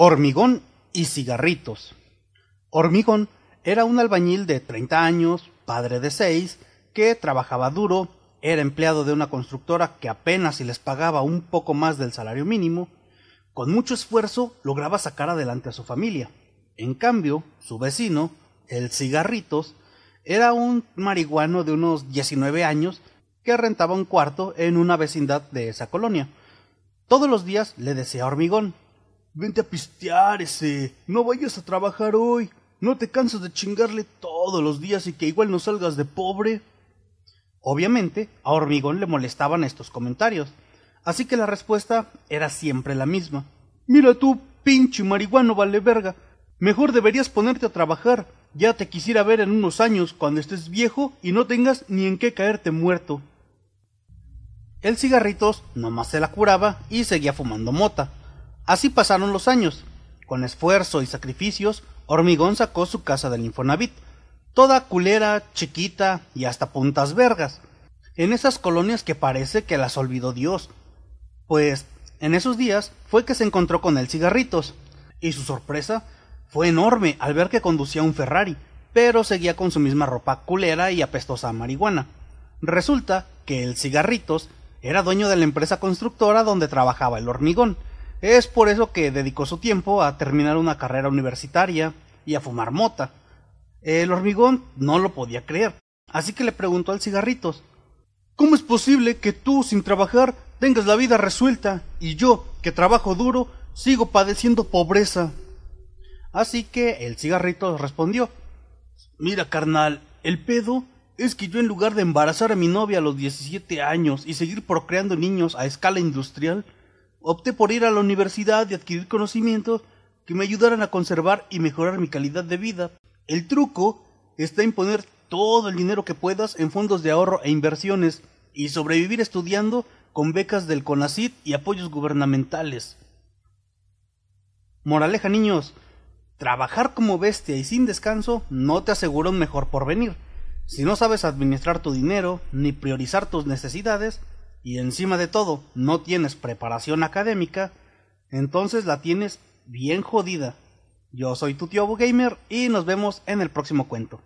Hormigón y cigarritos. Hormigón era un albañil de 30 años, padre de seis, que trabajaba duro, era empleado de una constructora que apenas si les pagaba un poco más del salario mínimo, con mucho esfuerzo lograba sacar adelante a su familia. En cambio, su vecino, el cigarritos, era un marihuano de unos 19 años que rentaba un cuarto en una vecindad de esa colonia. Todos los días le decía Hormigón, Vente a pistear ese. No vayas a trabajar hoy. No te cansas de chingarle todos los días y que igual no salgas de pobre. Obviamente, a Hormigón le molestaban estos comentarios, así que la respuesta era siempre la misma. Mira tú, pinche marihuano vale verga. Mejor deberías ponerte a trabajar. Ya te quisiera ver en unos años cuando estés viejo y no tengas ni en qué caerte muerto. El cigarritos nomás se la curaba y seguía fumando mota. Así pasaron los años. Con esfuerzo y sacrificios, Hormigón sacó su casa del Infonavit, toda culera, chiquita y hasta puntas vergas, en esas colonias que parece que las olvidó Dios. Pues en esos días fue que se encontró con el cigarritos, y su sorpresa fue enorme al ver que conducía un Ferrari, pero seguía con su misma ropa culera y apestosa a marihuana. Resulta que el cigarritos era dueño de la empresa constructora donde trabajaba el hormigón, es por eso que dedicó su tiempo a terminar una carrera universitaria y a fumar mota. El hormigón no lo podía creer, así que le preguntó al cigarritos ¿Cómo es posible que tú, sin trabajar, tengas la vida resuelta y yo, que trabajo duro, sigo padeciendo pobreza? Así que el cigarrito respondió Mira, carnal, el pedo es que yo en lugar de embarazar a mi novia a los 17 años y seguir procreando niños a escala industrial, opté por ir a la universidad y adquirir conocimientos que me ayudaran a conservar y mejorar mi calidad de vida. El truco está en poner todo el dinero que puedas en fondos de ahorro e inversiones y sobrevivir estudiando con becas del CONACID y apoyos gubernamentales. Moraleja, niños, trabajar como bestia y sin descanso no te asegura un mejor porvenir. Si no sabes administrar tu dinero ni priorizar tus necesidades, y encima de todo no tienes preparación académica, entonces la tienes bien jodida. Yo soy tu tío Gamer y nos vemos en el próximo cuento.